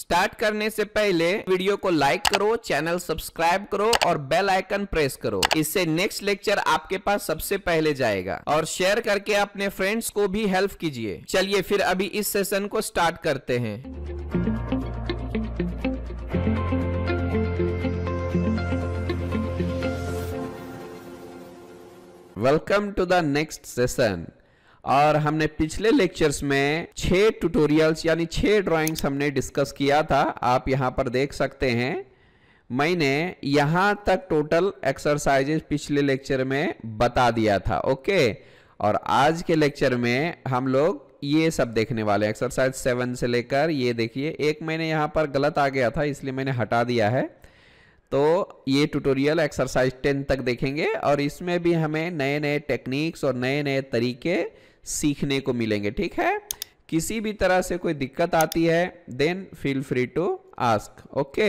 start करने से पहले वीडियो को लाइक करो चैनल सब्सक्राइब करो और बेल आइकन प्रेस करो इससे नेक्स्ट लेक्चर आपके पास सबसे पहले जाएगा और शेयर करके अपने फ्रेंड्स को भी हेल्प कीजिए चलिए फिर अभी इस सेशन को स्टार्ट करते हैं welcome to the next session और हमने पिछले लेक्चर्स में छह ट्यूटोरियल्स यानी छह ड्राइंग्स हमने डिस्कस किया था आप यहाँ पर देख सकते हैं मैंने यहाँ तक टोटल एक्सरसाइजेस पिछले लेक्चर में बता दिया था ओके और आज के लेक्चर में हम लोग ये सब देखने वाले एक्सरसाइज सेवन से लेकर ये देखिए एक मैंने यहाँ पर गलत आ गया था इसलिए मैंने हटा दिया है तो ये ट्यूटोरियल एक्सरसाइज टेन तक देखेंगे और इसमें भी हमें नए नए टेक्निक्स और नए नए तरीके सीखने को मिलेंगे ठीक है किसी भी तरह से कोई दिक्कत आती है then feel free to ask okay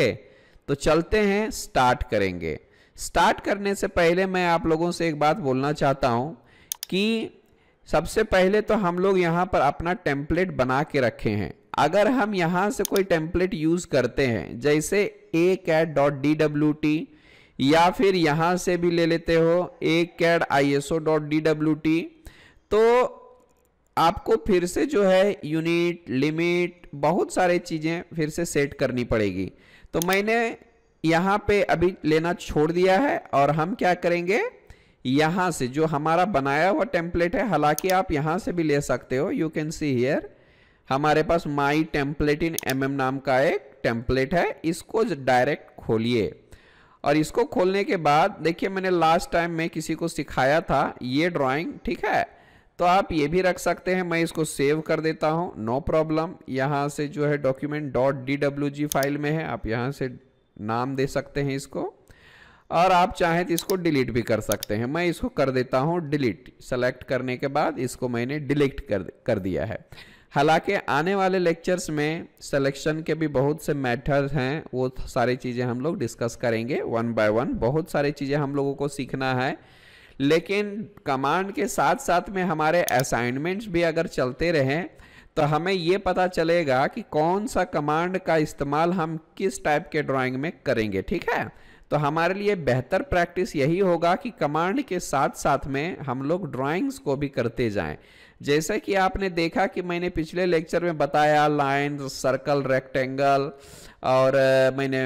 तो चलते हैं स्टार्ट करेंगे स्टार्ट करने से पहले मैं आप लोगों से एक बात बोलना चाहता हूं कि सबसे पहले तो हम लोग यहां पर अपना टेम्पलेट बना के रखे हैं अगर हम यहां से कोई टेम्पलेट यूज़ करते हैं जैसे acad dot D W T या फिर यहां से भी ले लेते हो acad I S O dot D W T तो आपको फिर से जो है यूनिट लिमिट बहुत सारे चीज़ें फिर से सेट करनी पड़ेगी तो मैंने यहाँ पे अभी लेना छोड़ दिया है और हम क्या करेंगे यहाँ से जो हमारा बनाया हुआ टेम्पलेट है हालांकि आप यहाँ से भी ले सकते हो यू कैन सी हियर हमारे पास my template in M M नाम का एक टेम्पलेट है इसको डायरेक्ट खोलिए और इसको खोलने के बाद देखिए मैंने लास्ट टाइम में किसी को सिखाया था ये ड्राइंग ठीक है तो आप ये भी रख सकते हैं मैं इसको सेव कर देता हूँ नो प्रॉब्लम यहाँ से जो है डॉक्यूमेंट डॉट डी फाइल में है आप यहाँ से नाम दे सकते हैं इसको और आप चाहें तो इसको डिलीट भी कर सकते हैं मैं इसको कर देता हूँ डिलीट सेलेक्ट करने के बाद इसको मैंने डिलीट कर कर दिया है हालांकि आने वाले लेक्चर्स में सिलेक्शन के भी बहुत से मैटर्स हैं वो सारी चीज़ें हम लोग डिस्कस करेंगे वन बाय वन बहुत सारी चीज़ें हम लोगों को सीखना है लेकिन कमांड के साथ साथ में हमारे असाइनमेंट्स भी अगर चलते रहें तो हमें ये पता चलेगा कि कौन सा कमांड का इस्तेमाल हम किस टाइप के ड्राइंग में करेंगे ठीक है तो हमारे लिए बेहतर प्रैक्टिस यही होगा कि कमांड के साथ साथ में हम लोग ड्राइंग्स को भी करते जाएं जैसे कि आपने देखा कि मैंने पिछले लेक्चर में बताया लाइन सर्कल रेक्टेंगल और मैंने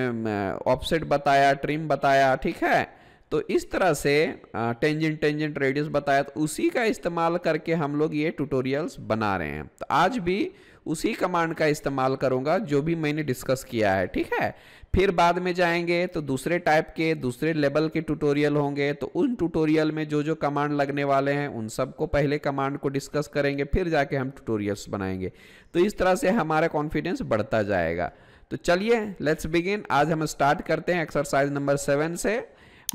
ऑफसेट बताया ट्रिम बताया ठीक है तो इस तरह से टेंजेंट टेंजेंट रेडियस बताया तो उसी का इस्तेमाल करके हम लोग ये ट्यूटोरियल्स बना रहे हैं तो आज भी उसी कमांड का इस्तेमाल करूँगा जो भी मैंने डिस्कस किया है ठीक है फिर बाद में जाएंगे तो दूसरे टाइप के दूसरे लेवल के ट्यूटोरियल होंगे तो उन ट्यूटोरियल में जो जो कमांड लगने वाले हैं उन सबको पहले कमांड को डिस्कस करेंगे फिर जाके हम ट्यूटोरियल्स बनाएंगे तो इस तरह से हमारा कॉन्फिडेंस बढ़ता जाएगा तो चलिए लेट्स बिगिन आज हम स्टार्ट करते हैं एक्सरसाइज नंबर सेवन से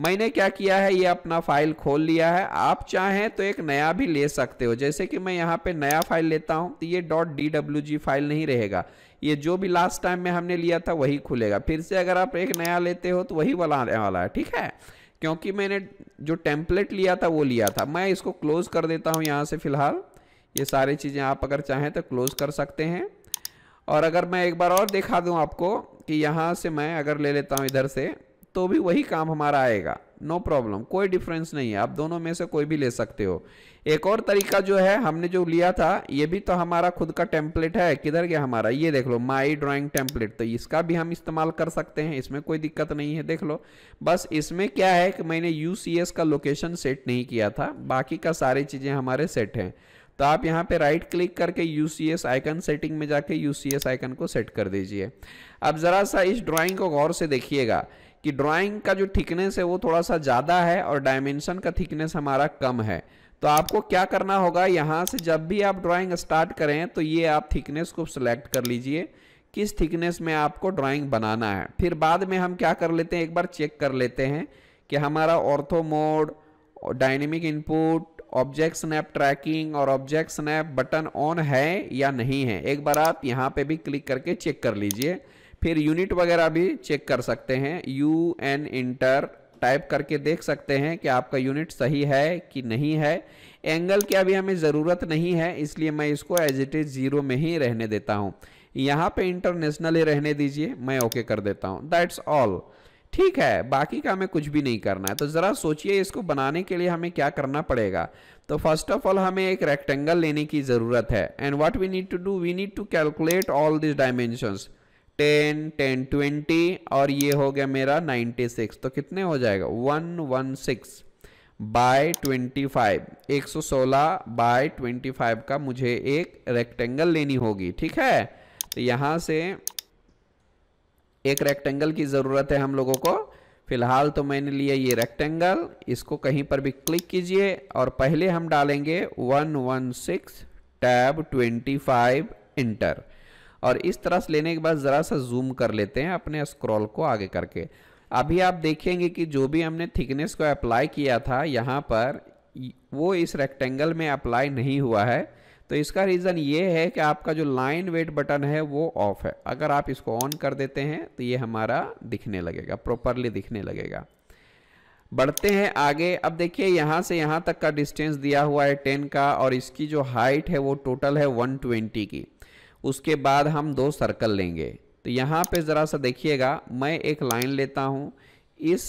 मैंने क्या किया है ये अपना फाइल खोल लिया है आप चाहें तो एक नया भी ले सकते हो जैसे कि मैं यहाँ पे नया फाइल लेता हूँ तो ये डॉट डी फाइल नहीं रहेगा ये जो भी लास्ट टाइम में हमने लिया था वही खुलेगा फिर से अगर आप एक नया लेते हो तो वही वाला आने वाला है ठीक है क्योंकि मैंने जो टेम्पलेट लिया था वो लिया था मैं इसको क्लोज कर देता हूँ यहाँ से फिलहाल ये सारी चीज़ें आप अगर चाहें तो क्लोज कर सकते हैं और अगर मैं एक बार और दिखा दूँ आपको कि यहाँ से मैं अगर ले लेता हूँ इधर से तो भी वही काम हमारा आएगा नो no प्रॉब्लम कोई डिफरेंस नहीं है आप दोनों में से कोई भी ले सकते हो एक और तरीका जो है हमने जो लिया था ये भी तो हमारा खुद का टेम्पलेट है किधर गया हमारा ये देख लो माई ड्राइंग टेम्पलेट तो इसका भी हम इस्तेमाल कर सकते हैं इसमें कोई दिक्कत नहीं है देख लो बस इसमें क्या है कि मैंने यू का लोकेशन सेट नहीं किया था बाकी का सारी चीज़ें हमारे सेट हैं तो आप यहाँ पे राइट क्लिक करके U C S icon setting में जाके यू सी एस आइकन को सेट कर दीजिए अब ज़रा सा इस ड्राइंग को गौर से देखिएगा कि ड्राइंग का जो थिकनेस है वो थोड़ा सा ज़्यादा है और डायमेंशन का थिकनेस हमारा कम है तो आपको क्या करना होगा यहाँ से जब भी आप ड्राइंग स्टार्ट करें तो ये आप थिकनेस को सिलेक्ट कर लीजिए किस थिकनेस में आपको ड्राइंग बनाना है फिर बाद में हम क्या कर लेते हैं एक बार चेक कर लेते हैं कि हमारा ortho mode dynamic input object snap tracking और ऑब्जेक्ट स्नैप बटन ऑन है या नहीं है एक बार आप यहाँ पे भी क्लिक करके चेक कर लीजिए फिर यूनिट वगैरह भी चेक कर सकते हैं यू एन इंटर टाइप करके देख सकते हैं कि आपका यूनिट सही है कि नहीं है एंगल की अभी हमें ज़रूरत नहीं है इसलिए मैं इसको एज इट इज़ ज़ीरो में ही रहने देता हूँ यहाँ पे इंटरनेशनल ही रहने दीजिए मैं ओके कर देता हूँ दैट्स ऑल ठीक है बाकी का हमें कुछ भी नहीं करना है तो ज़रा सोचिए इसको बनाने के लिए हमें क्या करना पड़ेगा तो फर्स्ट ऑफ ऑल हमें एक रेक्टेंगल लेने की ज़रूरत है and what we need to do we need to calculate all this dimensions ten ten twenty और ये हो गया मेरा नाइन्टी सिक्स तो कितने हो जाएगा one one six by twenty five एक सौ सोलह बाय ट्वेंटी फाइव का मुझे एक रेक्टेंगल लेनी होगी ठीक है तो यहाँ से एक रेक्टेंगल की ज़रूरत है हम लोगों को फिलहाल तो मैंने लिया ये रेक्टेंगल इसको कहीं पर भी क्लिक कीजिए और पहले हम डालेंगे one one six tab twenty five enter और इस तरह से लेने के बाद ज़रा सा जूम कर लेते हैं अपने स्क्रॉल को आगे करके अभी आप देखेंगे कि जो भी हमने थिकनेस को अप्लाई किया था यहाँ पर वो इस रेक्टेंगल में अप्लाई नहीं हुआ है तो इसका रीज़न ये है कि आपका जो लाइन वेट बटन है वो ऑफ है अगर आप इसको ऑन कर देते हैं तो ये हमारा दिखने लगेगा प्रॉपरली दिखने लगेगा बढ़ते हैं आगे अब देखिए यहाँ से यहाँ तक का डिस्टेंस दिया हुआ है 10 का और इसकी जो हाइट है वो टोटल है 120 की उसके बाद हम दो सर्कल लेंगे तो यहाँ पे ज़रा सा देखिएगा मैं एक लाइन लेता हूँ इस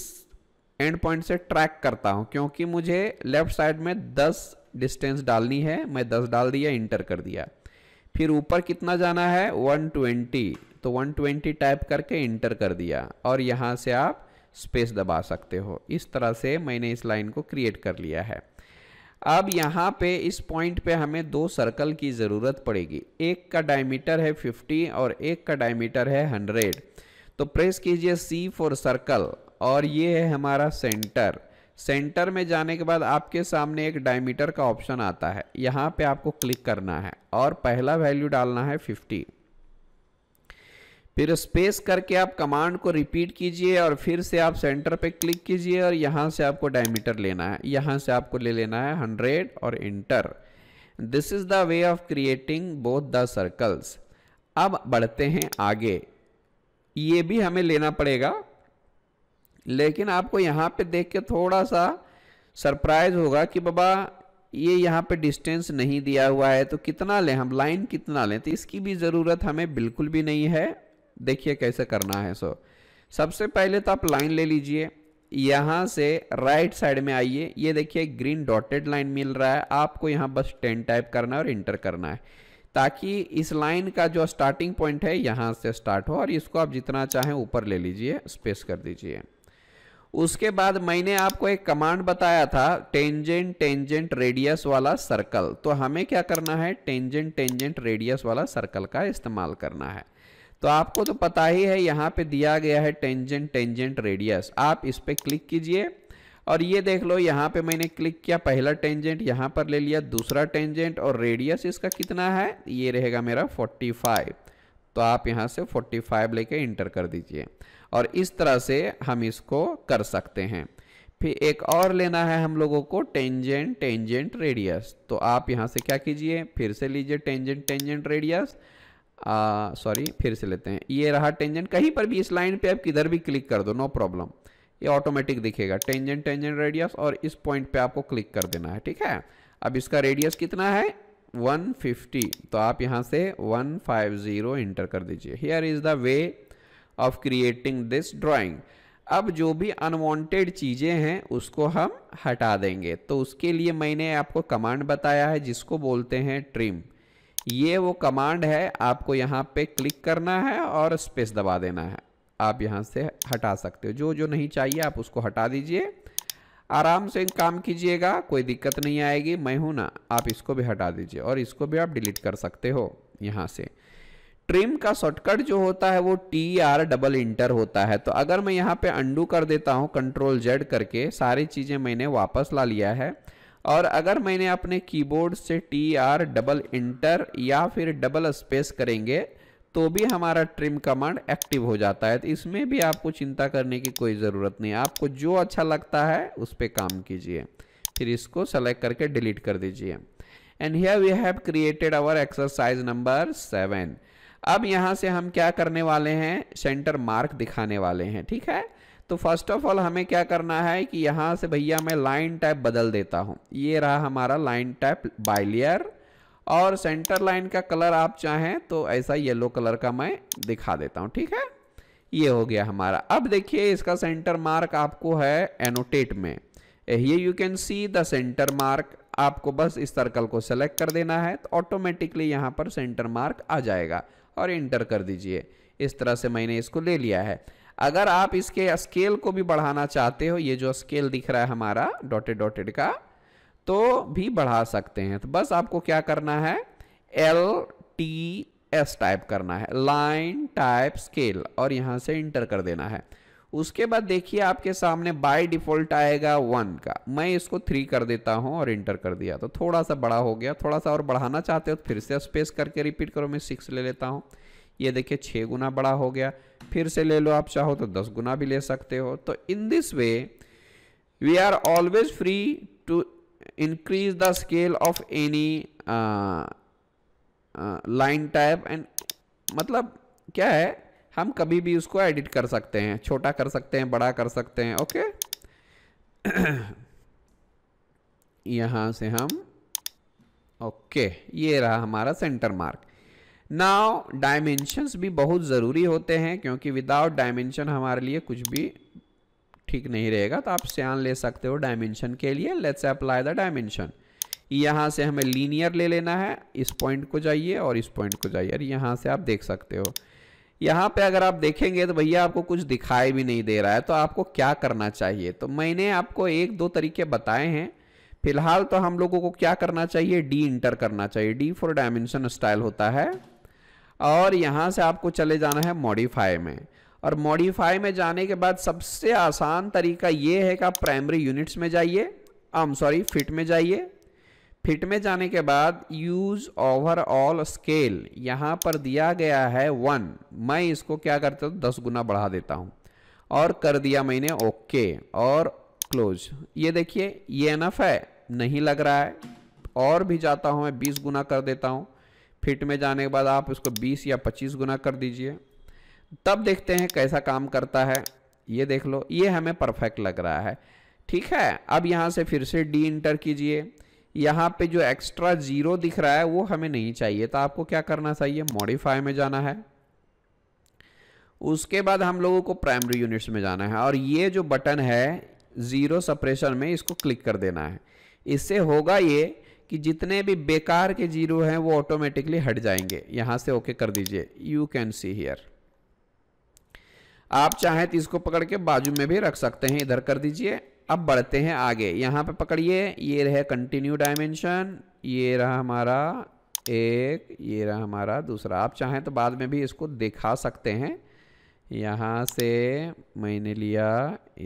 एंड पॉइंट से ट्रैक करता हूँ क्योंकि मुझे लेफ्ट साइड में 10 डिस्टेंस डालनी है मैं 10 डाल दिया इंटर कर दिया फिर ऊपर कितना जाना है 120 तो 120 टाइप करके इंटर कर दिया और यहाँ से आप स्पेस दबा सकते हो इस तरह से मैंने इस लाइन को क्रिएट कर लिया है अब यहाँ पे इस पॉइंट पे हमें दो सर्कल की ज़रूरत पड़ेगी एक का डायमीटर है 50 और एक का डायमीटर है 100 तो प्रेस कीजिए सी फॉर सर्कल और ये है हमारा सेंटर सेंटर में जाने के बाद आपके सामने एक डायमीटर का ऑप्शन आता है यहाँ पे आपको क्लिक करना है और पहला वैल्यू डालना है फिफ्टी फिर स्पेस करके आप कमांड को रिपीट कीजिए और फिर से आप सेंटर पे क्लिक कीजिए और यहाँ से आपको डायमीटर लेना है यहाँ से आपको ले लेना है हंड्रेड और enter this is the way of creating both the circles अब बढ़ते हैं आगे ये भी हमें लेना पड़ेगा लेकिन आपको यहाँ पे देख के थोड़ा सा सरप्राइज होगा कि बाबा ये यहाँ पे डिस्टेंस नहीं दिया हुआ है तो कितना लें हम लाइन कितना लें तो इसकी भी ज़रूरत हमें बिल्कुल भी नहीं है देखिए कैसे करना है सो सबसे पहले तो आप लाइन ले लीजिए यहाँ से राइट साइड में आइए ये देखिए ग्रीन डॉटेड लाइन मिल रहा है आपको यहाँ बस टेन टाइप करना है और इंटर करना है ताकि इस लाइन का जो स्टार्टिंग पॉइंट है यहाँ से स्टार्ट हो और इसको आप जितना चाहें ऊपर ले लीजिए स्पेस कर दीजिए उसके बाद मैंने आपको एक कमांड बताया था टेंजेंट टेंजेंट रेडियस वाला सर्कल तो हमें क्या करना है टेंजेंट टेंजेंट रेडियस वाला सर्कल का इस्तेमाल करना है तो आपको तो पता ही है यहाँ पे दिया गया है टेंजेंट टेंजेंट रेडियस आप इस पर क्लिक कीजिए और ये देख लो यहाँ पे मैंने क्लिक किया पहला टेंजेंट यहाँ पर ले लिया दूसरा टेंजेंट और रेडियस इसका कितना है ये रहेगा मेरा 45 तो आप यहाँ से 45 लेके इंटर कर दीजिए और इस तरह से हम इसको कर सकते हैं फिर एक और लेना है हम लोगों को टेंजेंट टेंजेंट रेडियस तो आप यहाँ से क्या कीजिए फिर से लीजिए टेंजेंट टेंजेंट रेडियस सॉरी फिर से लेते हैं ये रहा टेंजेंट कहीं पर भी इस लाइन पे आप किधर भी क्लिक कर दो नो प्रॉब्लम ये ऑटोमेटिक दिखेगा टेंजेंट टेंजेंट रेडियस और इस पॉइंट पे आपको क्लिक कर देना है ठीक है अब इसका रेडियस कितना है 150 तो आप यहाँ से 150 इंटर कर दीजिए here is the way of creating this drawing अब जो भी अनवांटेड चीज़ें हैं उसको हम हटा देंगे तो उसके लिए मैंने आपको कमांड बताया है जिसको बोलते हैं ट्रिम ये वो कमांड है आपको यहाँ पे क्लिक करना है और स्पेस दबा देना है आप यहाँ से हटा सकते हो जो जो नहीं चाहिए आप उसको हटा दीजिए आराम से काम कीजिएगा कोई दिक्कत नहीं आएगी मैं हूँ ना आप इसको भी हटा दीजिए और इसको भी आप डिलीट कर सकते हो यहाँ से ट्रिम का शॉर्टकट जो होता है वो टी आर डबल इंटर होता है तो अगर मैं यहाँ पे अंडू कर देता हूँ कंट्रोल जेड करके सारी चीज़ें मैंने वापस ला लिया है और अगर मैंने अपने कीबोर्ड से टी आर डबल इंटर या फिर डबल स्पेस करेंगे तो भी हमारा ट्रिम कमांड एक्टिव हो जाता है तो इसमें भी आपको चिंता करने की कोई ज़रूरत नहीं आपको जो अच्छा लगता है उस पर काम कीजिए फिर इसको सेलेक्ट करके डिलीट कर दीजिए and here we have created our exercise number seven अब यहाँ से हम क्या करने वाले हैं सेंटर मार्क दिखाने वाले हैं ठीक है तो फर्स्ट ऑफ ऑल हमें क्या करना है कि यहाँ से भैया मैं लाइन टाइप बदल देता हूँ ये रहा हमारा लाइन टाइप बाइलियर और सेंटर लाइन का कलर आप चाहें तो ऐसा येलो कलर का मैं दिखा देता हूँ ठीक है ये हो गया हमारा अब देखिए इसका सेंटर मार्क आपको है एनोटेट में ये you can see the centre mark आपको बस इस सर्कल को सेलेक्ट कर देना है तो ऑटोमेटिकली यहाँ पर सेंटर मार्क आ जाएगा और इंटर कर दीजिए इस तरह से मैंने इसको ले लिया है अगर आप इसके स्केल को भी बढ़ाना चाहते हो ये जो स्केल दिख रहा है हमारा डॉटेड डॉटेड का तो भी बढ़ा सकते हैं तो बस आपको क्या करना है एल टी एस टाइप करना है लाइन टाइप स्केल और यहाँ से इंटर कर देना है उसके बाद देखिए आपके सामने बाय डिफॉल्ट आएगा वन का मैं इसको थ्री कर देता हूँ और इंटर कर दिया तो थोड़ा सा बड़ा हो गया थोड़ा सा और बढ़ाना चाहते हो तो फिर से स्पेस करके रिपीट करो मैं सिक्स ले लेता हूँ ये देखिए छः गुना बड़ा हो गया फिर से ले लो आप चाहो तो दस गुना भी ले सकते हो तो in this way we are always free to increase the scale of any line type and मतलब क्या है हम कभी भी उसको एडिट कर सकते हैं छोटा कर सकते हैं बड़ा कर सकते हैं ओके यहाँ से हम ओके ये रहा हमारा सेंटर मार्क नाउ डायमेंशंस भी बहुत ज़रूरी होते हैं क्योंकि विदाउट डायमेंशन हमारे लिए कुछ भी ठीक नहीं रहेगा तो आप सियान ले सकते हो डायमेंशन के लिए लेट्स अप्लाई द डायमेंशन यहाँ से हमें लीनियर ले लेना है इस पॉइंट को जाइए और इस पॉइंट को जाइए और यहाँ से आप देख सकते हो यहाँ पे अगर आप देखेंगे तो भैया आपको कुछ दिखाई भी नहीं दे रहा है तो आपको क्या करना चाहिए तो मैंने आपको एक दो तरीके बताए हैं फिलहाल तो हम लोगों को क्या करना चाहिए डी इंटर करना चाहिए डी फॉर डायमेंशन स्टाइल होता है और यहाँ से आपको चले जाना है मॉडिफाई में और मॉडिफाई में जाने के बाद सबसे आसान तरीका ये है कि आप प्राइमरी यूनिट्स में जाइए आम सॉरी फिट में जाइए फिट में जाने के बाद यूज ओवरऑल स्केल यहाँ पर दिया गया है वन मैं इसको क्या करता हूँ दस गुना बढ़ा देता हूँ और कर दिया मैंने ओके और क्लोज ये देखिए ये एनफ है नहीं लग रहा है और भी जाता हूँ मैं बीस गुना कर देता हूँ फिट में जाने के बाद आप उसको 20 या 25 गुना कर दीजिए तब देखते हैं कैसा काम करता है ये देख लो ये हमें परफेक्ट लग रहा है ठीक है अब यहाँ से फिर से डी इंटर कीजिए यहाँ पे जो एक्स्ट्रा ज़ीरो दिख रहा है वो हमें नहीं चाहिए तो आपको क्या करना चाहिए मॉडिफाई में जाना है उसके बाद हम लोगों को प्राइमरी यूनिट्स में जाना है और ये जो बटन है ज़ीरो सप्रेशन में इसको क्लिक कर देना है इससे होगा ये कि जितने भी बेकार के जीरो हैं वो ऑटोमेटिकली हट जाएंगे यहाँ से ओके कर दीजिए यू कैन सी हियर आप चाहें तो इसको पकड़ के बाजू में भी रख सकते हैं इधर कर दीजिए अब बढ़ते हैं आगे यहाँ पे पकड़िए ये रहे कंटिन्यू डायमेंशन ये रहा हमारा एक ये रहा हमारा दूसरा आप चाहें तो बाद में भी इसको दिखा सकते हैं यहाँ से मैंने लिया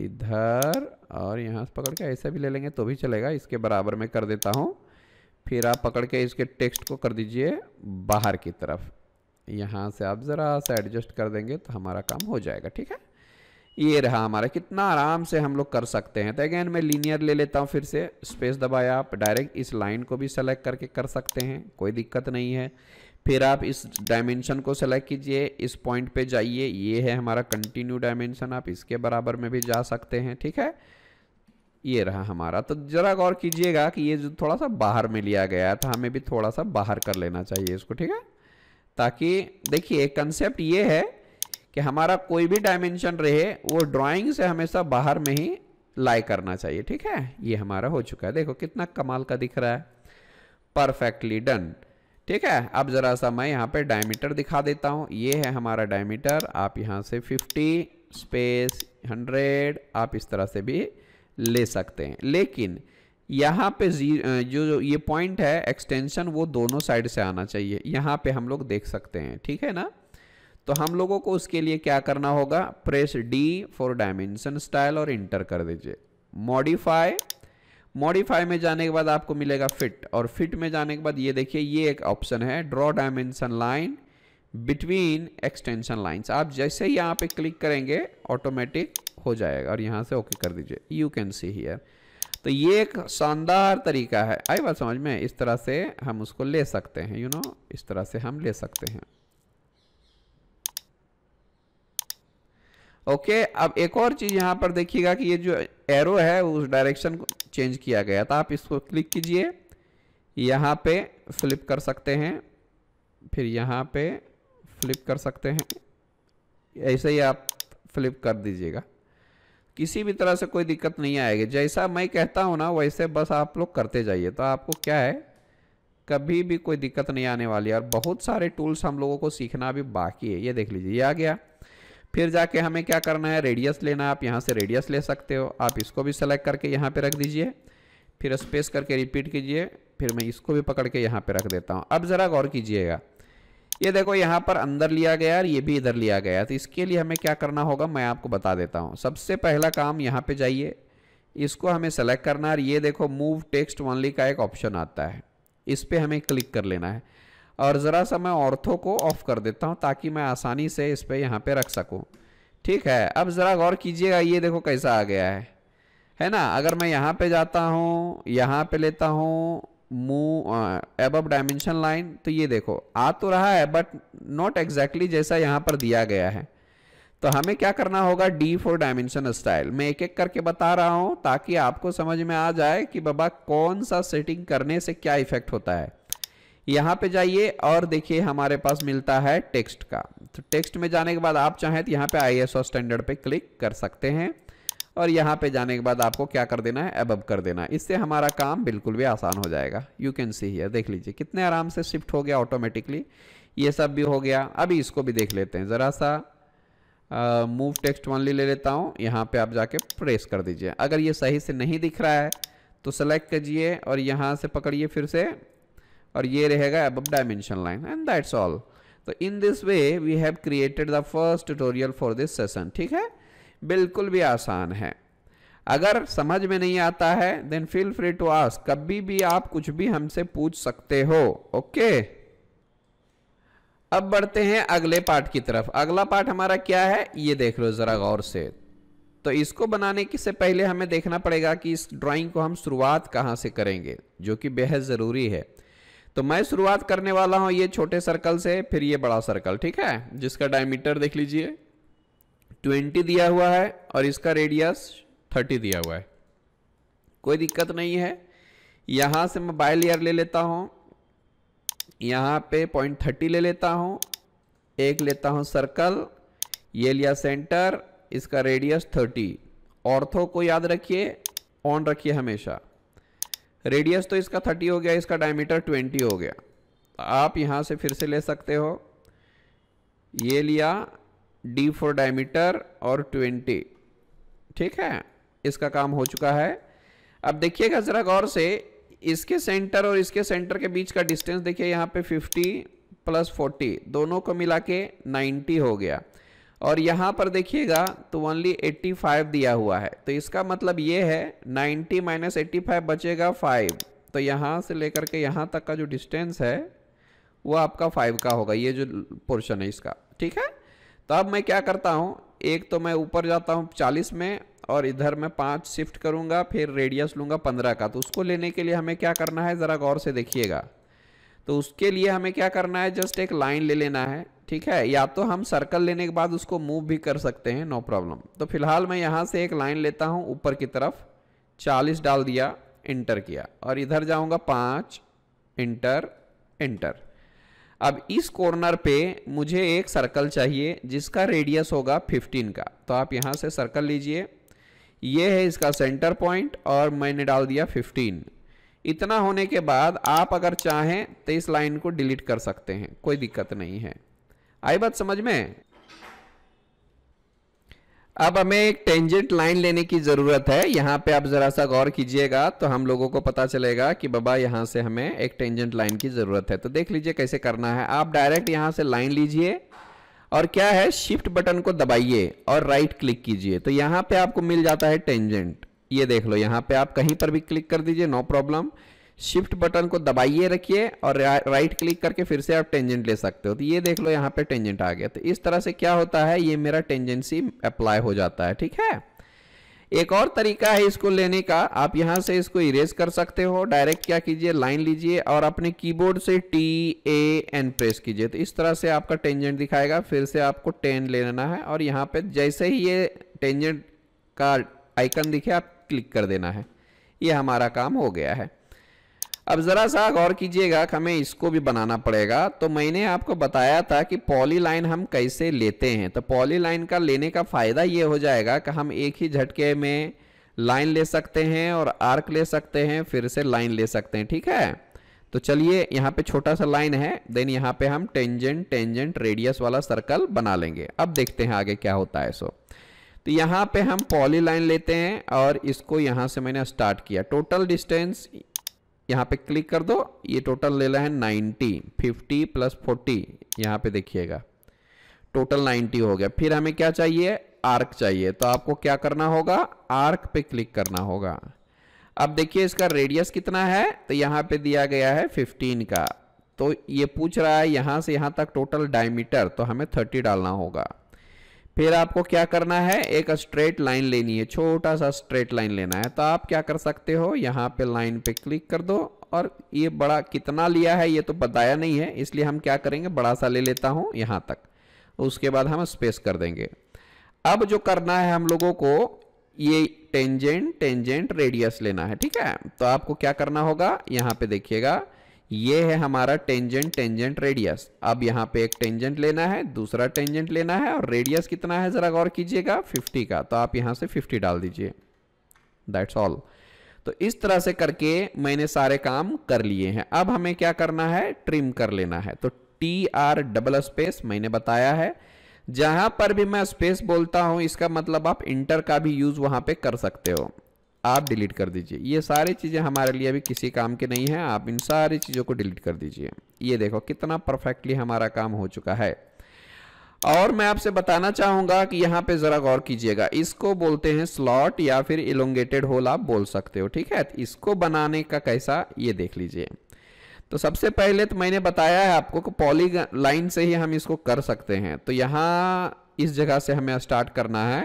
इधर और यहाँ से पकड़ के ऐसा भी ले लेंगे तो भी चलेगा इसके बराबर में कर देता हूँ फिर आप पकड़ के इसके टेक्स्ट को कर दीजिए बाहर की तरफ यहाँ से आप ज़रा सा एडजस्ट कर देंगे तो हमारा काम हो जाएगा ठीक है ये रहा हमारा कितना आराम से हम लोग कर सकते हैं तो अगेन मैं लीनियर ले लेता हूँ फिर से स्पेस दबाया आप डायरेक्ट इस लाइन को भी सेलेक्ट करके कर सकते हैं कोई दिक्कत नहीं है फिर आप इस डायमेंशन को सेलेक्ट कीजिए इस पॉइंट पे जाइए ये है हमारा कंटिन्यू डायमेंशन आप इसके बराबर में भी जा सकते हैं ठीक है ये रहा हमारा तो ज़रा गौर कीजिएगा कि ये जो थोड़ा सा बाहर में लिया गया था तो हमें भी थोड़ा सा बाहर कर लेना चाहिए इसको ठीक है ताकि देखिए कंसेप्ट ये है कि हमारा कोई भी डायमेंशन रहे वो ड्राइंग से हमेशा बाहर में ही लाई करना चाहिए ठीक है ये हमारा हो चुका है देखो कितना कमाल का दिख रहा है परफेक्टली डन ठीक है अब ज़रा सा मैं यहाँ पे डायमीटर दिखा देता हूँ ये है हमारा डायमीटर आप यहाँ से 50 स्पेस 100 आप इस तरह से भी ले सकते हैं लेकिन यहाँ पे जो ये पॉइंट है एक्सटेंशन वो दोनों साइड से आना चाहिए यहाँ पे हम लोग देख सकते हैं ठीक है ना तो हम लोगों को उसके लिए क्या करना होगा press D for dimension style और इंटर कर दीजिए मॉडिफाई मॉडिफाई में जाने के बाद आपको मिलेगा फिट और फिट में जाने के बाद ये देखिए ये एक ऑप्शन है draw dimension line between extension lines आप जैसे ही यहाँ पे क्लिक करेंगे ऑटोमेटिक हो जाएगा और यहाँ से ओके कर दीजिए यू कैन सी हीयर तो ये एक शानदार तरीका है आई बात समझ में इस तरह से हम उसको ले सकते हैं यू you नो know, इस तरह से हम ले सकते हैं ओके okay, अब एक और चीज़ यहाँ पर देखिएगा कि ये जो एरो है उस डायरेक्शन को चेंज किया गया था तो आप इसको क्लिक कीजिए यहाँ पे फ्लिप कर सकते हैं फिर यहाँ पे फ्लिप कर सकते हैं ऐसे ही आप फ्लिप कर दीजिएगा किसी भी तरह से कोई दिक्कत नहीं आएगी जैसा मैं कहता हूँ ना वैसे बस आप लोग करते जाइए तो आपको क्या है कभी भी कोई दिक्कत नहीं आने वाली और बहुत सारे टूल्स हम लोगों को सीखना भी बाकी है ये देख लीजिए ये आ गया फिर जाके हमें क्या करना है रेडियस लेना आप यहाँ से रेडियस ले सकते हो आप इसको भी सेलेक्ट करके यहाँ पे रख दीजिए फिर स्पेस करके रिपीट कीजिए फिर मैं इसको भी पकड़ के यहाँ पे रख देता हूँ अब ज़रा गौर कीजिएगा ये देखो यहाँ पर अंदर लिया गया और ये भी इधर लिया गया तो इसके लिए हमें क्या करना होगा मैं आपको बता देता हूँ सबसे पहला काम यहाँ पे जाइए इसको हमें सेलेक्ट करना है और ये देखो मूव टेक्स्ट ओनली का एक ऑप्शन आता है इस पर हमें क्लिक कर लेना है और ज़रा सा मैं औरतों को ऑफ़ कर देता हूँ ताकि मैं आसानी से इस पर यहाँ पर रख सकूँ ठीक है अब ज़रा गौर कीजिएगा ये देखो कैसा आ गया है है ना अगर मैं यहाँ पे जाता हूँ यहाँ पे लेता हूँ मूव एबब डायमेंशन लाइन तो ये देखो आ तो रहा है बट नॉट एग्जैक्टली जैसा यहाँ पर दिया गया है तो हमें क्या करना होगा डी फोर डायमेंशन स्टाइल मैं एक एक करके बता रहा हूँ ताकि आपको समझ में आ जाए कि बाबा कौन सा सेटिंग करने से क्या इफेक्ट होता है यहाँ पे जाइए और देखिए हमारे पास मिलता है टेक्स्ट का तो टेक्स्ट में जाने के बाद आप चाहें तो यहाँ पे आई एस स्टैंडर्ड पे क्लिक कर सकते हैं और यहाँ पे जाने के बाद आपको क्या कर देना है एबब कर देना है इससे हमारा काम बिल्कुल भी आसान हो जाएगा यू कैन सी हियर देख लीजिए कितने आराम से शिफ्ट हो गया ऑटोमेटिकली ये सब भी हो गया अभी इसको भी देख लेते हैं ज़रा सा मूव टेक्स्ट वन ले लेता हूँ यहाँ पर आप जाके प्रेस कर दीजिए अगर ये सही से नहीं दिख रहा है तो सेलेक्ट कीजिए और यहाँ से पकड़िए फिर से और ये रहेगा अब dimension line and that's all तो in this way we have created the first tutorial for this session ठीक है बिल्कुल भी आसान है अगर समझ में नहीं आता है then feel free to ask कभी भी आप कुछ भी हमसे पूछ सकते हो ओके अब बढ़ते हैं अगले पार्ट की तरफ अगला पार्ट हमारा क्या है ये देख लो ज़रा गौर से तो इसको बनाने की से पहले हमें देखना पड़ेगा कि इस ड्राइंग को हम शुरुआत कहाँ से करेंगे जो कि बेहद ज़रूरी है तो मैं शुरुआत करने वाला हूं ये छोटे सर्कल से फिर ये बड़ा सर्कल ठीक है जिसका डायमीटर देख लीजिए ट्वेंटी दिया हुआ है और इसका रेडियस थर्टी दिया हुआ है कोई दिक्कत नहीं है यहाँ से मैं बाई लेयर ले लेता हूँ यहाँ पे पॉइंट थर्टी ले लेता हूँ एक लेता हूँ सर्कल ये लिया सेंटर इसका रेडियस थर्टी ऑर्थो को याद रखिए ऑन रखिए हमेशा रेडियस तो इसका थर्टी हो गया इसका डायमीटर ट्वेंटी हो गया आप यहाँ से फिर से ले सकते हो ये लिया डी फोर डायमीटर और ट्वेंटी ठीक है इसका काम हो चुका है अब देखिएगा ज़रा गौर से इसके सेंटर और इसके सेंटर के बीच का डिस्टेंस देखिए यहाँ पे 50 प्लस 40 दोनों को मिला के नाइन्टी हो गया और यहाँ पर देखिएगा तो ओनली 85 दिया हुआ है तो इसका मतलब ये है 90 माइनस एट्टी बचेगा 5 तो यहाँ से लेकर के यहाँ तक का जो डिस्टेंस है वो आपका 5 का होगा ये जो पोर्शन है इसका ठीक है तब मैं क्या करता हूँ एक तो मैं ऊपर जाता हूँ चालीस में और इधर मैं पाँच शिफ्ट करूँगा फिर रेडियस लूँगा पंद्रह का तो उसको लेने के लिए हमें क्या करना है ज़रा गौर से देखिएगा तो उसके लिए हमें क्या करना है जस्ट एक लाइन ले लेना है ठीक है या तो हम सर्कल लेने के बाद उसको मूव भी कर सकते हैं नो प्रॉब्लम तो फिलहाल मैं यहाँ से एक लाइन लेता हूँ ऊपर की तरफ चालीस डाल दिया इंटर किया और इधर जाऊँगा पाँच इंटर इंटर अब इस कॉर्नर पे मुझे एक सर्कल चाहिए जिसका रेडियस होगा 15 का तो आप यहाँ से सर्कल लीजिए ये है इसका सेंटर पॉइंट और मैंने डाल दिया 15 इतना होने के बाद आप अगर चाहें तो इस लाइन को डिलीट कर सकते हैं कोई दिक्कत नहीं है आई बात समझ में अब हमें एक टेंजेंट लाइन लेने की ज़रूरत है यहाँ पे आप ज़रा सा गौर कीजिएगा तो हम लोगों को पता चलेगा कि बाबा यहाँ से हमें एक टेंजेंट लाइन की ज़रूरत है तो देख लीजिए कैसे करना है आप डायरेक्ट यहाँ से लाइन लीजिए और क्या है शिफ्ट बटन को दबाइए और राइट क्लिक कीजिए तो यहाँ पे आपको मिल जाता है टेंजेंट ये देख लो यहाँ पे आप कहीं पर भी क्लिक कर दीजिए नो प्रॉब्लम शिफ्ट बटन को दबाइए रखिए और राइट क्लिक करके फिर से आप टेंजेंट ले सकते हो तो ये देख लो यहाँ पे टेंजेंट आ गया तो इस तरह से क्या होता है ये मेरा टेंजेंसी अप्लाई हो जाता है ठीक है एक और तरीका है इसको लेने का आप यहाँ से इसको इरेज कर सकते हो डायरेक्ट क्या कीजिए लाइन लीजिए और अपने कीबोर्ड से टी ए एन प्रेस कीजिए तो इस तरह से आपका टेंजेंट दिखाएगा फिर से आपको टेन लेना है और यहाँ पे जैसे ही ये टेंजेंट का आइकन दिखे आप क्लिक कर देना है ये हमारा काम हो गया है अब ज़रा सा गौर कीजिएगा हमें इसको भी बनाना पड़ेगा तो मैंने आपको बताया था कि पॉली लाइन हम कैसे लेते हैं तो पॉली लाइन का लेने का फ़ायदा ये हो जाएगा कि हम एक ही झटके में लाइन ले सकते हैं और आर्क ले सकते हैं फिर से लाइन ले सकते हैं ठीक है तो चलिए यहाँ पे छोटा सा लाइन है देन यहाँ पे हम टेंजेंट टेंजेंट रेडियस वाला सर्कल बना लेंगे अब देखते हैं आगे क्या होता है सो तो यहाँ पे हम पॉली लाइन लेते हैं और इसको यहाँ से मैंने स्टार्ट किया टोटल डिस्टेंस यहाँ पे क्लिक कर दो ये टोटल ले रहा है 90 50 प्लस 40 यहाँ पे देखिएगा टोटल 90 हो गया फिर हमें क्या चाहिए आर्क चाहिए तो आपको क्या करना होगा आर्क पे क्लिक करना होगा अब देखिए इसका रेडियस कितना है तो यहाँ पे दिया गया है 15 का तो ये पूछ रहा है यहाँ से यहाँ तक टोटल डायमीटर तो हमें 30 डालना होगा फिर आपको क्या करना है एक स्ट्रेट लाइन लेनी है छोटा सा स्ट्रेट लाइन लेना है तो आप क्या कर सकते हो यहाँ पे लाइन पे क्लिक कर दो और ये बड़ा कितना लिया है ये तो बताया नहीं है इसलिए हम क्या करेंगे बड़ा सा ले लेता हूँ यहाँ तक उसके बाद हम स्पेस कर देंगे अब जो करना है हम लोगों को ये टेंजेंट टेंजेंट रेडियस लेना है ठीक है तो आपको क्या करना होगा यहाँ पे देखिएगा ये है हमारा टेंजेंट टेंजेंट रेडियस अब यहाँ पे एक टेंजेंट लेना है दूसरा टेंजेंट लेना है और रेडियस कितना है ज़रा गौर कीजिएगा 50 का तो आप यहाँ से 50 डाल दीजिए दैट्स ऑल तो इस तरह से करके मैंने सारे काम कर लिए हैं अब हमें क्या करना है ट्रिम कर लेना है तो टी आर डबल स्पेस मैंने बताया है जहां पर भी मैं स्पेस बोलता हूं इसका मतलब आप इंटर का भी यूज वहां पे कर सकते हो आप डिलीट कर दीजिए ये सारी चीज़ें हमारे लिए अभी किसी काम की नहीं है आप इन सारी चीज़ों को डिलीट कर दीजिए ये देखो कितना परफेक्टली हमारा काम हो चुका है और मैं आपसे बताना चाहूँगा कि यहाँ पे ज़रा गौर कीजिएगा इसको बोलते हैं स्लॉट या फिर इलोंगेटेड होल आप बोल सकते हो ठीक है इसको बनाने का कैसा ये देख लीजिए तो सबसे पहले तो मैंने बताया है आपको कि पॉली लाइन से ही हम इसको कर सकते हैं तो यहाँ इस जगह से हमें स्टार्ट करना है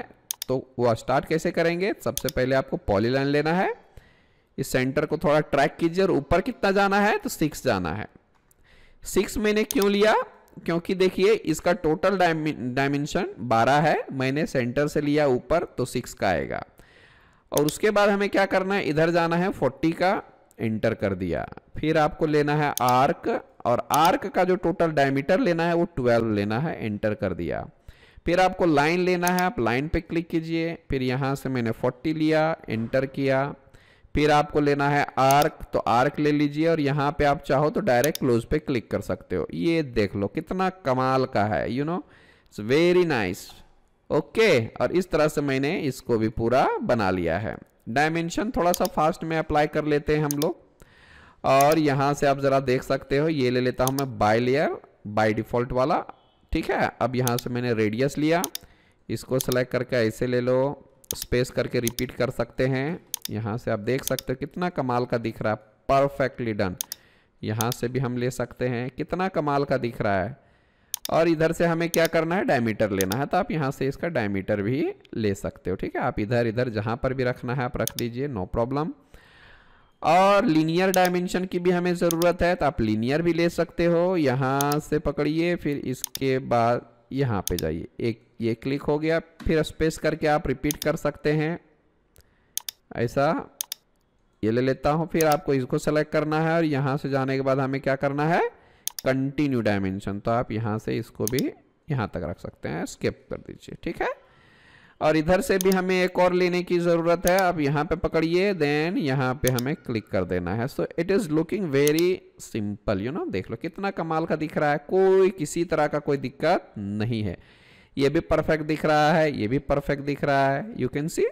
तो वो स्टार्ट कैसे करेंगे सबसे पहले आपको पॉलीलाइन लेना है इस सेंटर को थोड़ा ट्रैक कीजिए और ऊपर कितना जाना है तो सिक्स जाना है सिक्स मैंने क्यों लिया क्योंकि देखिए इसका टोटल डायमेंशन बारह है मैंने सेंटर से लिया ऊपर तो सिक्स का आएगा और उसके बाद हमें क्या करना है इधर जाना है फोर्टी का एंटर कर दिया फिर आपको लेना है आर्क और आर्क का जो टोटल डायमीटर लेना है वो ट्वेल्व लेना है एंटर कर दिया फिर आपको लाइन लेना है आप लाइन पे क्लिक कीजिए फिर यहाँ से मैंने 40 लिया एंटर किया फिर आपको लेना है आर्क तो आर्क ले लीजिए और यहाँ पे आप चाहो तो डायरेक्ट क्लोज पे क्लिक कर सकते हो ये देख लो कितना कमाल का है you know it's very nice okay और इस तरह से मैंने इसको भी पूरा बना लिया है डायमेंशन थोड़ा सा फास्ट में अप्लाई कर लेते हैं हम लोग और यहाँ से आप ज़रा देख सकते हो ये ले लेता हूँ मैं बाई लेयर बाई डिफ़ॉल्ट वाला ठीक है अब यहाँ से मैंने रेडियस लिया इसको सेलेक्ट करके ऐसे ले लो स्पेस करके रिपीट कर सकते हैं यहाँ से आप देख सकते हो कितना कमाल का दिख रहा है परफेक्टली डन यहाँ से भी हम ले सकते हैं कितना कमाल का दिख रहा है और इधर से हमें क्या करना है डायमीटर लेना है तो आप यहाँ से इसका डायमीटर भी ले सकते हो ठीक है आप इधर इधर जहाँ पर भी रखना है आप रख दीजिए नो प्रॉब्लम और लीनियर डायमेंशन की भी हमें ज़रूरत है तो आप लीनियर भी ले सकते हो यहाँ से पकड़िए फिर इसके बाद यहाँ पे जाइए एक ये क्लिक हो गया फिर स्पेस करके आप रिपीट कर सकते हैं ऐसा ये ले लेता हूँ फिर आपको इसको सेलेक्ट करना है और यहाँ से जाने के बाद हमें क्या करना है कंटिन्यू डायमेंशन तो आप यहाँ से इसको भी यहाँ तक रख सकते हैं स्केप कर दीजिए ठीक है और इधर से भी हमें एक और लेने की ज़रूरत है अब यहाँ पे पकड़िए देन यहाँ पे हमें क्लिक कर देना है so it is looking very simple you know देख लो कितना कमाल का दिख रहा है कोई किसी तरह का कोई दिक्कत नहीं है ये भी परफेक्ट दिख रहा है ये भी परफेक्ट दिख रहा है यू कैन सी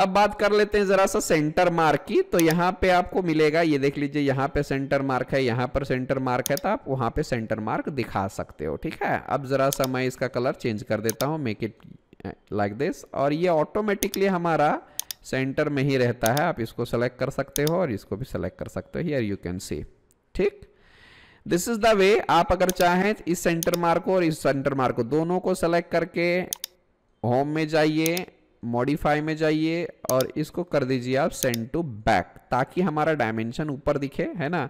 अब बात कर लेते हैं जरा सा सेंटर मार्क की तो यहाँ पे आपको मिलेगा ये देख लीजिए यहाँ पे सेंटर मार्क है यहाँ पर सेंटर मार्क है तो आप वहाँ पे सेंटर मार्क दिखा सकते हो ठीक है अब जरा सा मैं इसका कलर चेंज कर देता हूँ मेक इट लाइक दिस और ये ऑटोमेटिकली हमारा सेंटर में ही रहता है आप इसको सेलेक्ट कर सकते हो और इसको भी सेलेक्ट कर सकते हो हियर यू कैन सी ठीक दिस इज द वे आप अगर चाहें इस सेंटर मार्क को और इस सेंटर मार्क को दोनों को सेलेक्ट करके होम में जाइए मॉडिफाई में जाइए और इसको कर दीजिए आप सेंड टू बैक ताकि हमारा डायमेंशन ऊपर दिखे है ना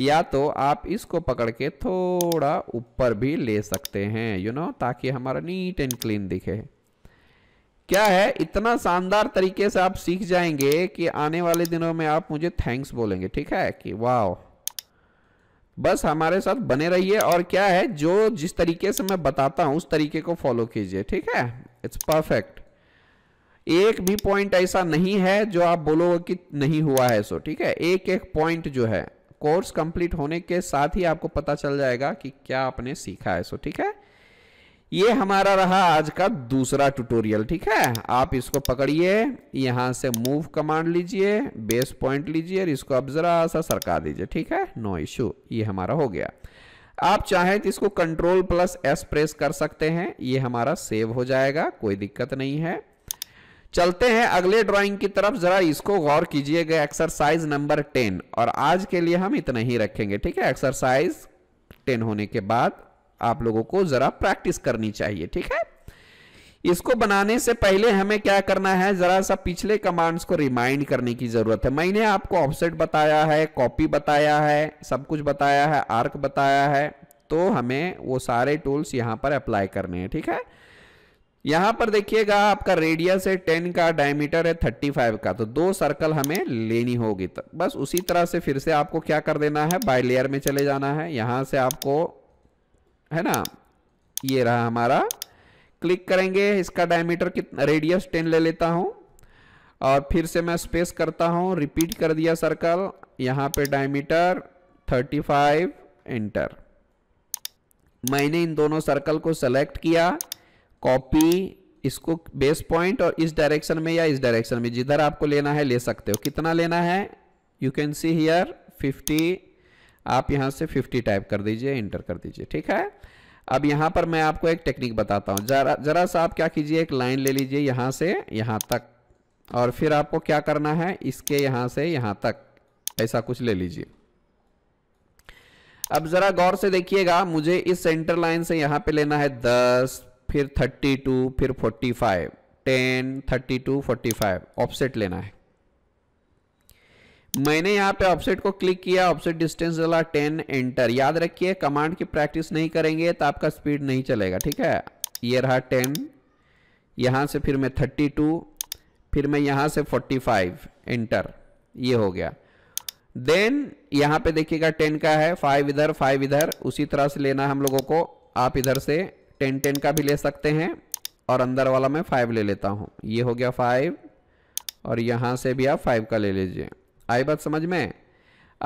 या तो आप इसको पकड़ के थोड़ा ऊपर भी ले सकते हैं यू you नो know, ताकि हमारा नीट एंड क्लीन दिखे क्या है इतना शानदार तरीके से आप सीख जाएंगे कि आने वाले दिनों में आप मुझे थैंक्स बोलेंगे ठीक है कि वाह बस हमारे साथ बने रहिए और क्या है जो जिस तरीके से मैं बताता हूँ उस तरीके को फॉलो कीजिए ठीक है इट्स परफेक्ट एक भी पॉइंट ऐसा नहीं है जो आप बोलोगे कि नहीं हुआ है सो ठीक है एक एक पॉइंट जो है कोर्स कंप्लीट होने के साथ ही आपको पता चल जाएगा कि क्या आपने सीखा है सो ठीक है ये हमारा रहा आज का दूसरा ट्यूटोरियल ठीक है आप इसको पकड़िए यहां से मूव कमांड लीजिए बेस पॉइंट लीजिए और इसको अब जरा सा सरका दीजिए ठीक है नो इश्यू ये हमारा हो गया आप चाहें तो इसको कंट्रोल प्लस एस प्रेस कर सकते हैं ये हमारा सेव हो जाएगा कोई दिक्कत नहीं है चलते हैं अगले ड्राइंग की तरफ जरा इसको गौर कीजिएगा एक्सरसाइज नंबर टेन और आज के लिए हम इतना ही रखेंगे ठीक है एक्सरसाइज टेन होने के बाद आप लोगों को जरा प्रैक्टिस करनी चाहिए ठीक है इसको बनाने से पहले हमें क्या करना है जरा सा पिछले कमांड्स को रिमाइंड करने की जरूरत है मैंने आपको ऑफसेट बताया है कॉपी बताया है सब कुछ बताया है आर्क बताया है तो हमें वो सारे टूल्स यहां पर अप्लाई करने हैं ठीक है यहां पर देखिएगा आपका रेडियस है टेन का डायमीटर है थर्टी फाइव का तो दो सर्कल हमें लेनी होगी तो बस उसी तरह से फिर से आपको क्या कर देना है बाई लेयर में चले जाना है यहां से आपको है ना ये रहा हमारा क्लिक करेंगे इसका डायमीटर कितना रेडियस टेन ले लेता हूँ और फिर से मैं स्पेस करता हूँ रिपीट कर दिया सर्कल यहाँ पर डायमीटर थर्टी एंटर मैंने इन दोनों सर्कल को सेलेक्ट किया कॉपी इसको बेस पॉइंट और इस डायरेक्शन में या इस डायरेक्शन में जिधर आपको लेना है ले सकते हो कितना लेना है यू कैन सी हियर 50 आप यहां से 50 टाइप कर दीजिए इंटर कर दीजिए ठीक है अब यहाँ पर मैं आपको एक टेक्निक बताता हूँ जरा जरा सा आप क्या कीजिए एक लाइन ले लीजिए यहां से यहां तक और फिर आपको क्या करना है इसके यहाँ से यहां तक ऐसा कुछ ले लीजिए अब जरा गौर से देखिएगा मुझे इस सेंटर लाइन से यहाँ पे लेना है दस फिर 32 फिर 45 10 32 45 ऑफसेट लेना है मैंने यहां पे ऑफसेट को क्लिक किया ऑफसेट डिस्टेंस डाला 10 एंटर याद रखिए कमांड की प्रैक्टिस नहीं करेंगे तो आपका स्पीड नहीं चलेगा ठीक है ये रहा 10 यहां से फिर मैं 32 फिर मैं यहां से 45 एंटर ये हो गया देन यहां पे देखिएगा 10 का है 5 इधर 5 इधर उसी तरह से लेना है हम लोगों को आप इधर से टेन टेन का भी ले सकते हैं और अंदर वाला मैं फाइव ले लेता हूँ ये हो गया फाइव और यहाँ से भी आप फाइव का ले लीजिए आई बात समझ में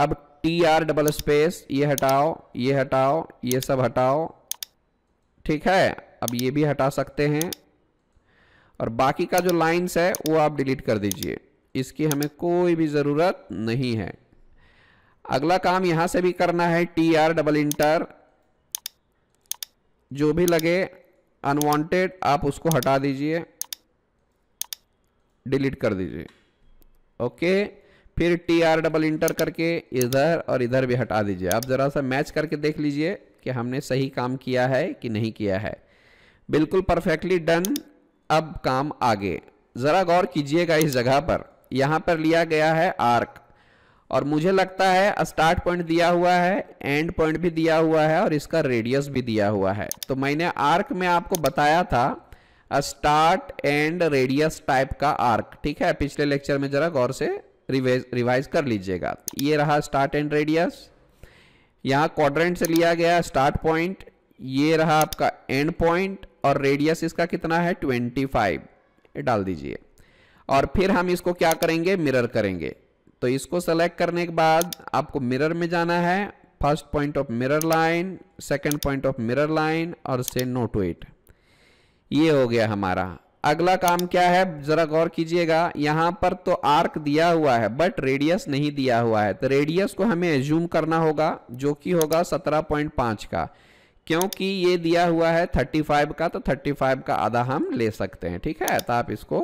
अब टी आर डबल स्पेस ये हटाओ ये हटाओ ये सब हटाओ ठीक है अब ये भी हटा सकते हैं और बाकी का जो लाइंस है वो आप डिलीट कर दीजिए इसकी हमें कोई भी ज़रूरत नहीं है अगला काम यहाँ से भी करना है टी आर डबल इंटर जो भी लगे अनवांटेड आप उसको हटा दीजिए डिलीट कर दीजिए ओके फिर टी आर डबल इंटर करके इधर और इधर भी हटा दीजिए आप ज़रा सा मैच करके देख लीजिए कि हमने सही काम किया है कि नहीं किया है बिल्कुल परफेक्टली डन अब काम आगे ज़रा गौर कीजिएगा इस जगह पर यहाँ पर लिया गया है आर्क और मुझे लगता है स्टार्ट पॉइंट दिया हुआ है एंड पॉइंट भी दिया हुआ है और इसका रेडियस भी दिया हुआ है तो मैंने आर्क में आपको बताया था स्टार्ट एंड रेडियस टाइप का आर्क ठीक है पिछले लेक्चर में जरा गौर से रिवाइज कर लीजिएगा ये रहा स्टार्ट एंड रेडियस यहाँ क्वाड्रेंट से लिया गया स्टार्ट पॉइंट ये रहा आपका एंड पॉइंट और रेडियस इसका कितना है 25 डाल दीजिए और फिर हम इसको क्या करेंगे मिरर करेंगे तो इसको सेलेक्ट करने के बाद आपको मिरर में जाना है first point of mirror line second point of mirror line और से नो टू इट ये हो गया हमारा अगला काम क्या है जरा गौर कीजिएगा यहां पर तो आर्क दिया हुआ है बट रेडियस नहीं दिया हुआ है तो रेडियस को हमें एज्यूम करना होगा जो कि होगा 17.5 का क्योंकि ये दिया हुआ है 35 का तो 35 का आधा हम ले सकते हैं ठीक है तो आप इसको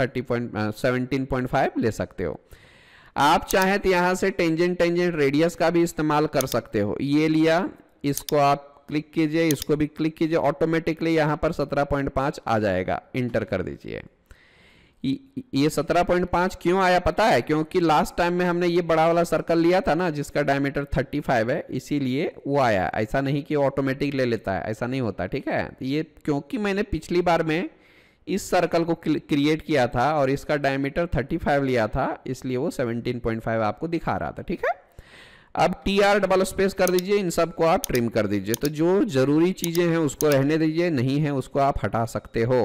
थर्टी 30.17.5 ले सकते हो आप चाहें तो यहाँ से टेंजेंट टेंजेंट रेडियस का भी इस्तेमाल कर सकते हो ये लिया इसको आप क्लिक कीजिए इसको भी क्लिक कीजिए ऑटोमेटिकली यहाँ पर 17.5 आ जाएगा इंटर कर दीजिए ये 17.5 क्यों आया पता है क्योंकि लास्ट टाइम में हमने ये बड़ा वाला सर्कल लिया था ना जिसका डायमीटर 35 है इसीलिए वो आया ऐसा नहीं कि ऑटोमेटिक ले लेता है ऐसा नहीं होता ठीक है ये क्योंकि मैंने पिछली बार में इस सर्कल को क्रिएट किया था और इसका डायमीटर 35 लिया था इसलिए वो 17.5 आपको दिखा रहा था ठीक है अब टी आर डबल स्पेस कर दीजिए इन सब को आप ट्रिम कर दीजिए तो जो ज़रूरी चीज़ें हैं उसको रहने दीजिए नहीं है उसको आप हटा सकते हो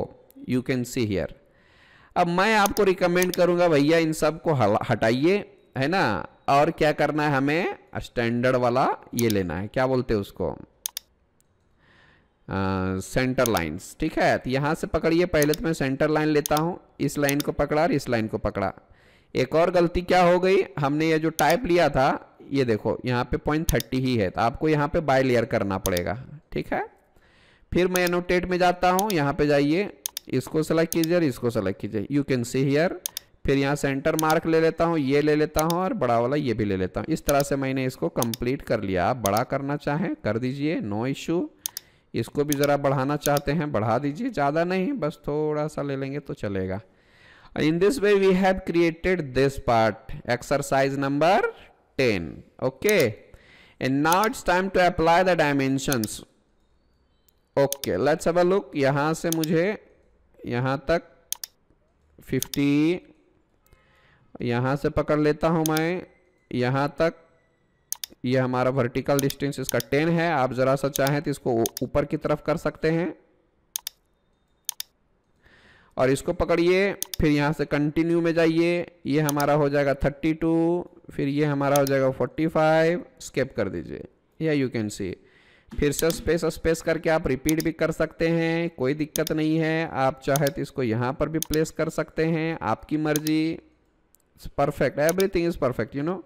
यू कैन सी हियर अब मैं आपको रिकमेंड करूंगा भैया इन सब को हटाइए है ना और क्या करना है हमें स्टैंडर्ड वाला ये लेना है क्या बोलते हैं उसको सेंटर लाइंस ठीक है तो यहाँ से पकड़िए पहले तो मैं सेंटर लाइन लेता हूँ इस लाइन को पकड़ा और इस लाइन को पकड़ा एक और गलती क्या हो गई हमने ये जो टाइप लिया था ये देखो यहाँ पे पॉइंट थर्टी ही है तो आपको यहाँ पे बाय लेयर करना पड़ेगा ठीक है फिर मैं एनोटेट में जाता हूँ यहाँ पे जाइए इसको सेलेक्ट कीजिए और इसको सेलेक्ट कीजिए यू कैन सी हेयर फिर यहाँ सेंटर मार्क ले लेता हूँ ये ले लेता हूँ और बड़ा वाला ये भी ले लेता हूँ इस तरह से मैंने इसको कंप्लीट कर लिया आप बड़ा करना चाहें कर दीजिए नो इशू इसको भी ज़रा बढ़ाना चाहते हैं बढ़ा दीजिए ज़्यादा नहीं बस थोड़ा सा ले लेंगे तो चलेगा in this way we have created this part exercise number ten okay and now it's time to apply the dimensions okay let's have a look यहाँ से मुझे यहाँ तक फिफ्टी यहाँ से पकड़ लेता हूँ मैं यहाँ तक ये हमारा वर्टिकल डिस्टेंस इसका टेन है आप ज़रा सा चाहें तो इसको ऊपर की तरफ कर सकते हैं और इसको पकड़िए फिर यहाँ से कंटिन्यू में जाइए ये हमारा हो जाएगा थर्टी टू फिर ये हमारा हो जाएगा फोर्टी फाइव स्केप कर दीजिए या यू कैन सी फिर से स्पेस स्पेस करके आप रिपीट भी कर सकते हैं कोई दिक्कत नहीं है आप चाहे तो इसको यहाँ पर भी प्लेस कर सकते हैं आपकी मर्जी perfect everything is perfect you know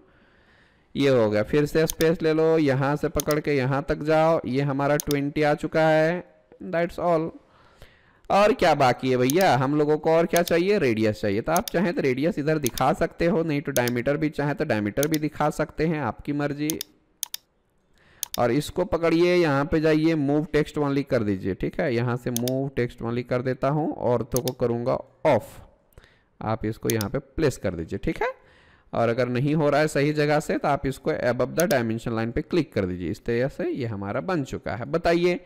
ये हो गया फिर से स्पेस ले लो यहाँ से पकड़ के यहाँ तक जाओ ये हमारा ट्वेंटी आ चुका है दैट्स ऑल और क्या बाकी है भैया हम लोगों को और क्या चाहिए रेडियस चाहिए तो आप चाहें तो रेडियस इधर दिखा सकते हो नहीं तो डायमीटर भी चाहें तो डायमीटर भी दिखा सकते हैं आपकी मर्जी और इसको पकड़िए यहाँ पे जाइए मूव टेक्स्ट वाली कर दीजिए ठीक है यहाँ से मूव टेक्स्ट वाली कर देता हूँ और तो को करूँगा ऑफ आप इसको यहाँ पे प्लेस कर दीजिए ठीक है और अगर नहीं हो रहा है सही जगह से तो आप इसको एब द डायमेंशन लाइन पे क्लिक कर दीजिए इस तरह से ये हमारा बन चुका है बताइए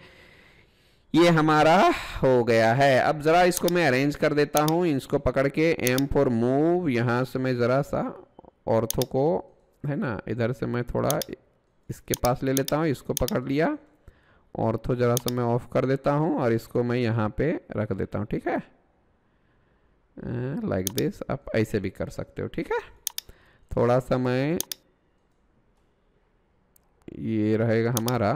ये हमारा हो गया है अब ज़रा इसको मैं अरेंज कर देता हूँ इसको पकड़ के एम फोर मूव यहाँ से मैं ज़रा सा औरतों को है ना इधर से मैं थोड़ा इसके पास ले लेता हूँ इसको पकड़ लिया तो ज़रा सा मैं ऑफ कर देता हूँ और इसको मैं यहाँ पे रख देता हूँ ठीक है लाइक दिस आप ऐसे भी कर सकते हो ठीक है थोड़ा समय ये रहेगा हमारा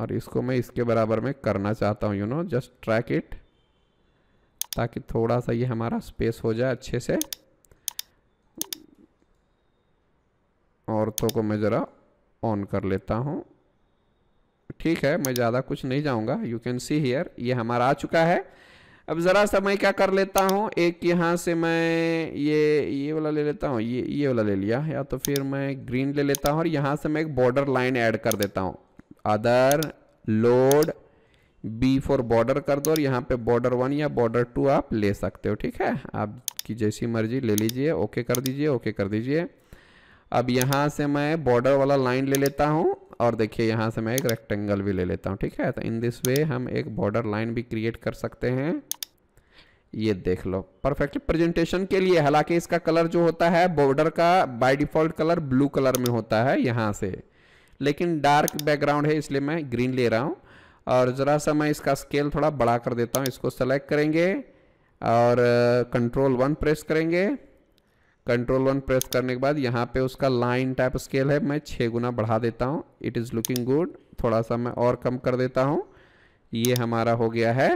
और इसको मैं इसके बराबर में करना चाहता हूँ you know just track it ताकि थोड़ा सा ये हमारा स्पेस हो जाए अच्छे से औरतों को मैं ज़रा ऑन कर लेता हूँ ठीक है मैं ज़्यादा कुछ नहीं जाऊँगा यू कैन सी हेयर ये हमारा आ चुका है अब ज़रा सा मैं क्या कर लेता हूँ एक यहाँ से मैं ये ये वाला ले लेता हूँ ये ये वाला ले लिया या तो फिर मैं ग्रीन ले लेता हूँ और यहाँ से मैं एक बॉर्डर लाइन ऐड कर देता हूँ other load B for border कर दो और यहाँ पे बॉर्डर वन या बॉर्डर टू आप ले सकते हो ठीक है आपकी जैसी मर्जी ले लीजिए ओके कर दीजिए ओके कर दीजिए अब यहाँ से मैं बॉर्डर वाला लाइन ले लेता हूँ और देखिए यहाँ से मैं एक रेक्टेंगल भी ले लेता हूँ ठीक है तो इन दिस वे हम एक बॉर्डर लाइन भी क्रिएट कर सकते हैं ये देख लो परफेक्ट प्रेजेंटेशन के लिए हालांकि इसका कलर जो होता है बॉर्डर का by default colour blue colour में होता है यहाँ से लेकिन डार्क बैकग्राउंड है इसलिए मैं ग्रीन ले रहा हूँ और ज़रा सा मैं इसका स्केल थोड़ा बढ़ा कर देता हूँ इसको सेलेक्ट करेंगे और कंट्रोल वन प्रेस करेंगे कंट्रोल वन प्रेस करने के बाद यहाँ पे उसका लाइन टाइप स्केल है मैं छः गुना बढ़ा देता हूँ इट इज़ लुकिंग गुड थोड़ा सा मैं और कम कर देता हूँ ये हमारा हो गया है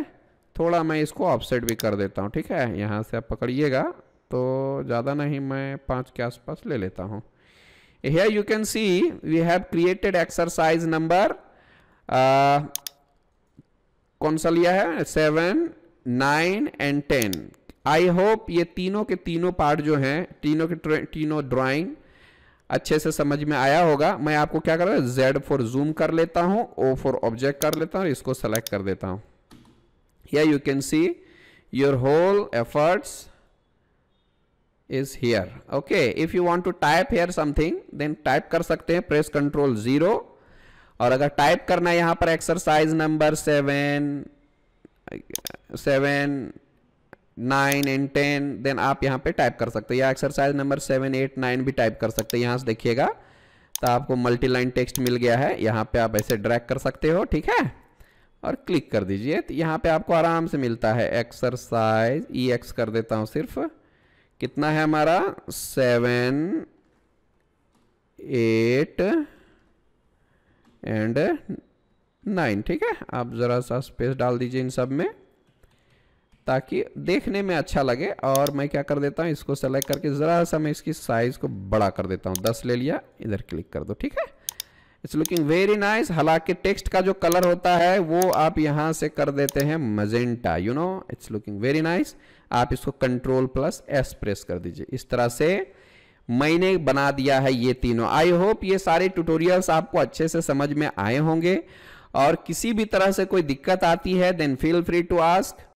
थोड़ा मैं इसको ऑफसेट भी कर देता हूँ ठीक है यहाँ से आप पकड़िएगा तो ज़्यादा नहीं मैं पाँच के आसपास ले लेता हूँ hey you can see we have created exercise number कौन सा लिया है seven nine and ten I hope ये तीनों के तीनों पार्ट जो हैं तीनों के तीनों ड्राइंग अच्छे से समझ में आया होगा मैं आपको क्या कर रहा हूँ जेड फॉर जूम कर लेता हूँ ओ फॉर ऑब्जेक्ट कर लेता हूँ इसको सेलेक्ट कर देता हूँ या you can see your whole efforts is here okay if you want to type here something then type कर सकते हैं प्रेस कंट्रोल जीरो और अगर टाइप करना है यहाँ पर exercise number seven seven nine and ten then आप यहाँ पे टाइप कर सकते हो या exercise number seven eight nine भी टाइप कर सकते हो यहाँ से देखिएगा तो आपको मल्टी लाइन टेक्स्ट मिल गया है यहाँ पे आप ऐसे ड्रैग कर सकते हो ठीक है और क्लिक कर दीजिए तो यहाँ पे आपको आराम से मिलता है एक्सरसाइज ई एक्स कर देता हूँ सिर्फ कितना है हमारा सेवन एट एंड नाइन ठीक है आप ज़रा सा स्पेस डाल दीजिए इन सब में ताकि देखने में अच्छा लगे और मैं क्या कर देता हूँ इसको सेलेक्ट करके ज़रा सा मैं इसकी साइज़ को बड़ा कर देता हूँ दस ले लिया इधर क्लिक कर दो ठीक है इट्स लुकिंग वेरी नाइस हालांकि टेक्स्ट का जो कलर होता है वो आप यहाँ से कर देते हैं magenta you know it's looking very nice आप इसको कंट्रोल प्लस एस प्रेस कर दीजिए इस तरह से मैंने बना दिया है ये तीनों आई होप ये सारे ट्यूटोरियल्स आपको अच्छे से समझ में आए होंगे और किसी भी तरह से कोई दिक्कत आती है then feel free to ask